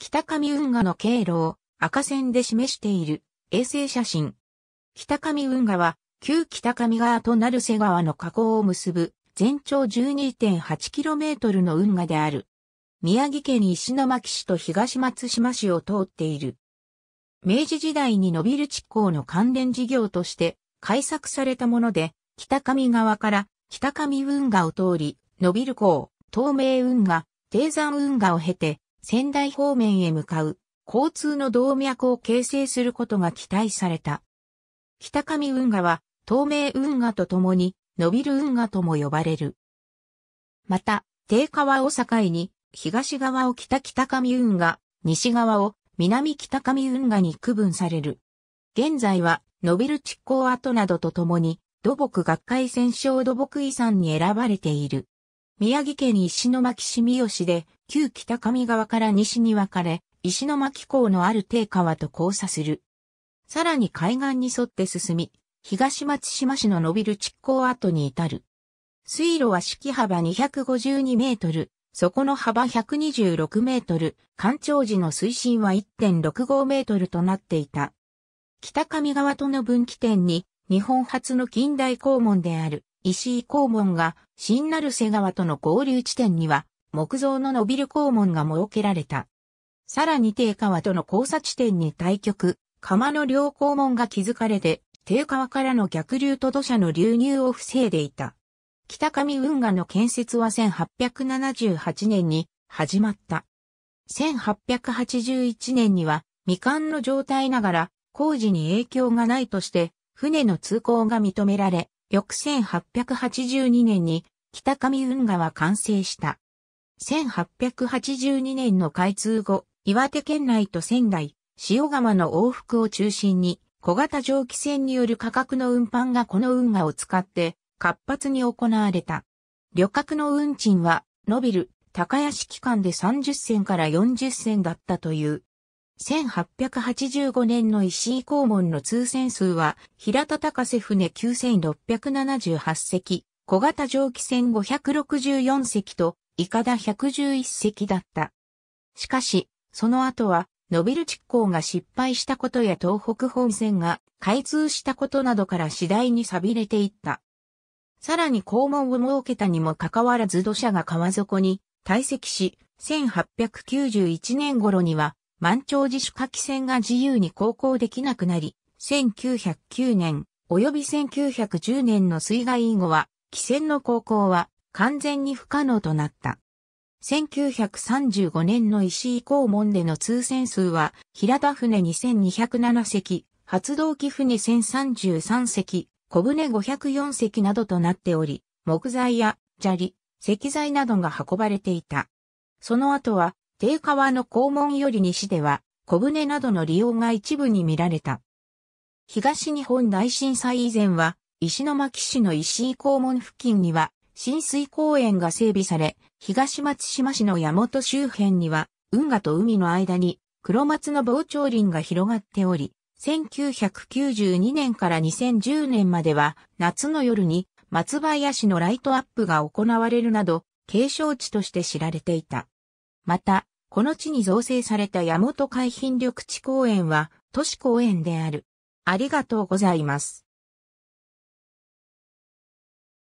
北上運河の経路を赤線で示している衛星写真。北上運河は旧北上川となる瀬川の河口を結ぶ全長 12.8km の運河である。宮城県石巻市と東松島市を通っている。明治時代に伸びる地港の関連事業として開削されたもので、北上川から北上運河を通り、伸びる港、東名運河、低山運河を経て、仙台方面へ向かう交通の動脈を形成することが期待された。北上運河は透明運河と共に伸びる運河とも呼ばれる。また、低川を境に東側を北北上運河、西側を南北上運河に区分される。現在は、伸びる築港跡などとともに、土木学会戦勝土木遺産に選ばれている。宮城県石巻市三好で、旧北上川から西に分かれ、石巻港のある低川と交差する。さらに海岸に沿って進み、東松島市の伸びる地港跡に至る。水路は敷幅252メートル、底の幅126メートル、干潮時の水深は1.65メートルとなっていた。北上川との分岐点に、日本初の近代港門である、石井肛門が新成瀬川との合流地点には木造の伸びる肛門が設けられた。さらに低川との交差地点に対局、釜の両肛門が築かれて、低川からの逆流と土砂の流入を防いでいた。北上運河の建設は1878年に始まった。1881年には未完の状態ながら工事に影響がないとして船の通行が認められ、翌1882年に北上運河は完成した。1882年の開通後、岩手県内と仙台、塩釜の往復を中心に、小型蒸気船による価格の運搬がこの運河を使って活発に行われた。旅客の運賃は、ノビル、高屋敷間で30銭から40銭だったという。1885年の石井公門の通船数は、平田高瀬船9678隻、小型蒸気船564隻と、イカダ111隻だった。しかし、その後は、ノビルチッ行が失敗したことや東北本線が開通したことなどから次第に錆びれていった。さらに肛門を設けたにもかかわらず土砂が川底に堆積し、1891年頃には満潮自主火器船が自由に航行できなくなり、1909年及び1910年の水害以後は、汽船の航行は完全に不可能となった。1935年の石井港門での通船数は、平田船2207隻、発動機船1033隻、小船504隻などとなっており、木材や砂利、石材などが運ばれていた。その後は定川の肛門より西では、小舟などの利用が一部に見られた。東日本大震災以前は、石巻市の石井肛門付近には、浸水公園が整備され、東松島市の山本周辺には、運河と海の間に黒松の膨張林が広がっており、1992年から2010年までは夏の夜に松林のライトアップが行われるなど、継承地として知られていた。また、この地に造成された山本海浜緑地公園は都市公園である。ありがとうございます。